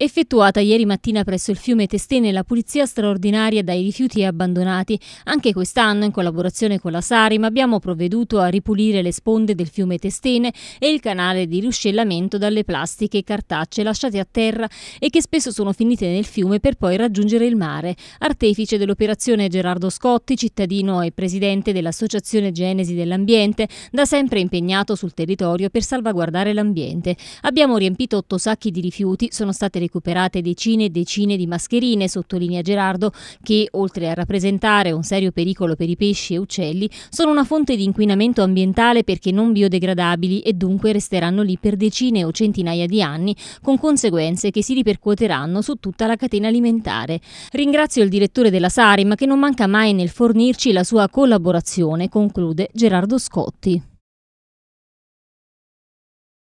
Effettuata ieri mattina presso il fiume Testene la pulizia straordinaria dai rifiuti abbandonati, anche quest'anno in collaborazione con la Sarim abbiamo provveduto a ripulire le sponde del fiume Testene e il canale di ruscellamento dalle plastiche e cartacce lasciate a terra e che spesso sono finite nel fiume per poi raggiungere il mare. Artefice dell'operazione Gerardo Scotti, cittadino e presidente dell'Associazione Genesi dell'Ambiente, da sempre impegnato sul territorio per salvaguardare l'ambiente. Abbiamo riempito otto sacchi di rifiuti, sono state recuperate decine e decine di mascherine, sottolinea Gerardo, che oltre a rappresentare un serio pericolo per i pesci e uccelli, sono una fonte di inquinamento ambientale perché non biodegradabili e dunque resteranno lì per decine o centinaia di anni, con conseguenze che si ripercuoteranno su tutta la catena alimentare. Ringrazio il direttore della Sarim che non manca mai nel fornirci la sua collaborazione, conclude Gerardo Scotti.